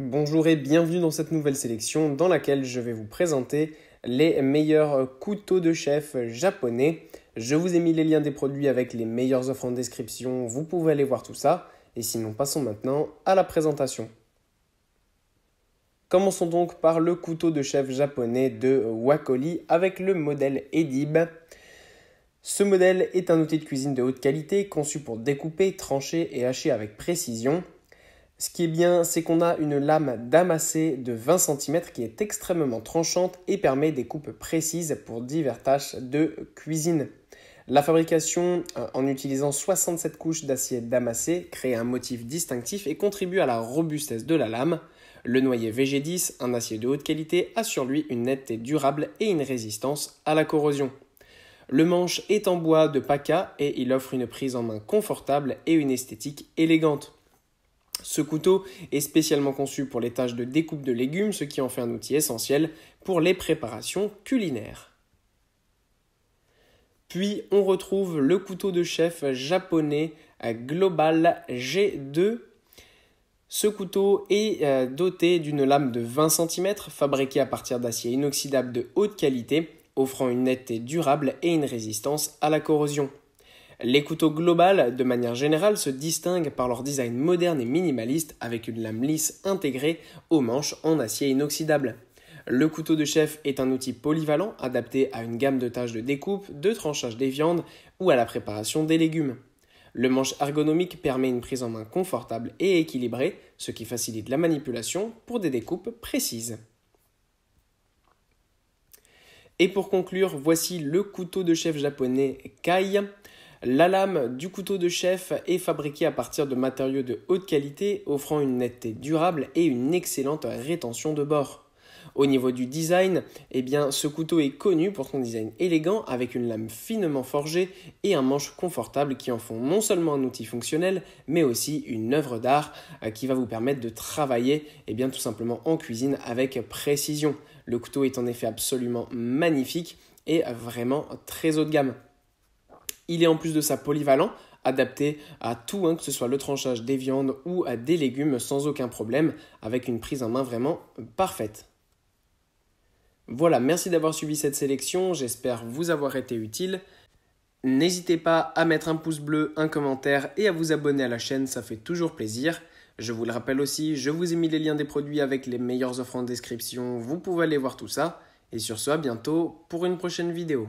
Bonjour et bienvenue dans cette nouvelle sélection dans laquelle je vais vous présenter les meilleurs couteaux de chef japonais. Je vous ai mis les liens des produits avec les meilleures offres en description, vous pouvez aller voir tout ça. Et sinon, passons maintenant à la présentation. Commençons donc par le couteau de chef japonais de Wakoli avec le modèle Edib. Ce modèle est un outil de cuisine de haute qualité conçu pour découper, trancher et hacher avec précision. Ce qui est bien, c'est qu'on a une lame damassée de 20 cm qui est extrêmement tranchante et permet des coupes précises pour diverses tâches de cuisine. La fabrication euh, en utilisant 67 couches d'acier damassé crée un motif distinctif et contribue à la robustesse de la lame. Le noyer VG10, un acier de haute qualité, a sur lui une netteté durable et une résistance à la corrosion. Le manche est en bois de paca et il offre une prise en main confortable et une esthétique élégante. Ce couteau est spécialement conçu pour les tâches de découpe de légumes, ce qui en fait un outil essentiel pour les préparations culinaires. Puis on retrouve le couteau de chef japonais Global G2. Ce couteau est euh, doté d'une lame de 20 cm fabriquée à partir d'acier inoxydable de haute qualité, offrant une netteté durable et une résistance à la corrosion. Les couteaux globales, de manière générale, se distinguent par leur design moderne et minimaliste avec une lame lisse intégrée aux manches en acier inoxydable. Le couteau de chef est un outil polyvalent adapté à une gamme de tâches de découpe, de tranchage des viandes ou à la préparation des légumes. Le manche ergonomique permet une prise en main confortable et équilibrée, ce qui facilite la manipulation pour des découpes précises. Et pour conclure, voici le couteau de chef japonais Kai. La lame du couteau de chef est fabriquée à partir de matériaux de haute qualité, offrant une netteté durable et une excellente rétention de bord. Au niveau du design, eh bien, ce couteau est connu pour son design élégant avec une lame finement forgée et un manche confortable qui en font non seulement un outil fonctionnel, mais aussi une œuvre d'art euh, qui va vous permettre de travailler eh bien, tout simplement en cuisine avec précision. Le couteau est en effet absolument magnifique et vraiment très haut de gamme. Il est en plus de ça polyvalent, adapté à tout, hein, que ce soit le tranchage des viandes ou à des légumes sans aucun problème, avec une prise en main vraiment parfaite. Voilà, merci d'avoir suivi cette sélection, j'espère vous avoir été utile. N'hésitez pas à mettre un pouce bleu, un commentaire et à vous abonner à la chaîne, ça fait toujours plaisir. Je vous le rappelle aussi, je vous ai mis les liens des produits avec les meilleures offres en description, vous pouvez aller voir tout ça. Et sur ce, à bientôt pour une prochaine vidéo.